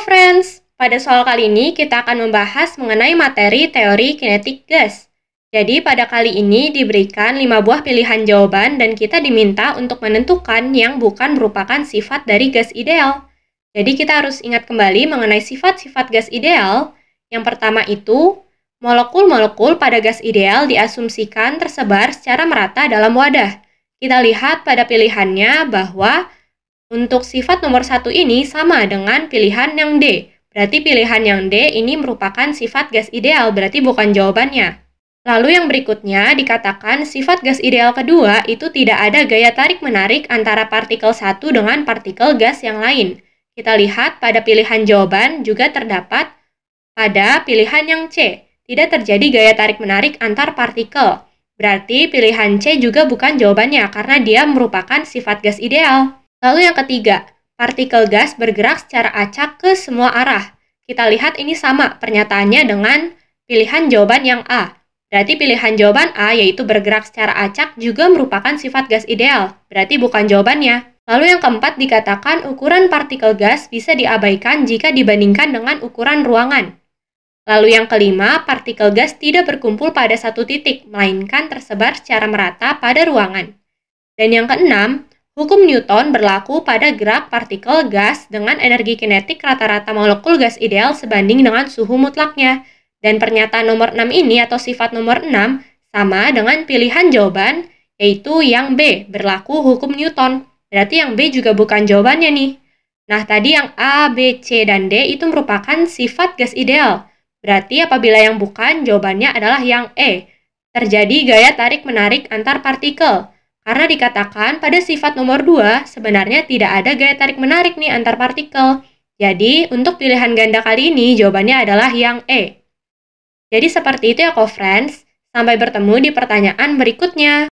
friends, pada soal kali ini kita akan membahas mengenai materi teori kinetik gas. Jadi pada kali ini diberikan 5 buah pilihan jawaban dan kita diminta untuk menentukan yang bukan merupakan sifat dari gas ideal. Jadi kita harus ingat kembali mengenai sifat-sifat gas ideal. Yang pertama itu, molekul-molekul pada gas ideal diasumsikan tersebar secara merata dalam wadah. Kita lihat pada pilihannya bahwa untuk sifat nomor satu ini sama dengan pilihan yang D. Berarti pilihan yang D ini merupakan sifat gas ideal, berarti bukan jawabannya. Lalu yang berikutnya dikatakan sifat gas ideal kedua itu tidak ada gaya tarik-menarik antara partikel satu dengan partikel gas yang lain. Kita lihat pada pilihan jawaban juga terdapat pada pilihan yang C, tidak terjadi gaya tarik-menarik antar partikel. Berarti pilihan C juga bukan jawabannya karena dia merupakan sifat gas ideal. Lalu yang ketiga, partikel gas bergerak secara acak ke semua arah. Kita lihat ini sama pernyataannya dengan pilihan jawaban yang A. Berarti pilihan jawaban A yaitu bergerak secara acak juga merupakan sifat gas ideal, berarti bukan jawabannya. Lalu yang keempat dikatakan ukuran partikel gas bisa diabaikan jika dibandingkan dengan ukuran ruangan. Lalu yang kelima, partikel gas tidak berkumpul pada satu titik, melainkan tersebar secara merata pada ruangan. Dan yang keenam, Hukum Newton berlaku pada gerak partikel gas dengan energi kinetik rata-rata molekul gas ideal sebanding dengan suhu mutlaknya. Dan pernyataan nomor 6 ini atau sifat nomor 6 sama dengan pilihan jawaban yaitu yang B berlaku hukum Newton. Berarti yang B juga bukan jawabannya nih. Nah, tadi yang A, B, C, dan D itu merupakan sifat gas ideal. Berarti apabila yang bukan, jawabannya adalah yang E. Terjadi gaya tarik-menarik antar partikel. Karena dikatakan pada sifat nomor 2 sebenarnya tidak ada gaya tarik-menarik nih antar partikel. Jadi, untuk pilihan ganda kali ini jawabannya adalah yang E. Jadi seperti itu ya, co-friends. Sampai bertemu di pertanyaan berikutnya.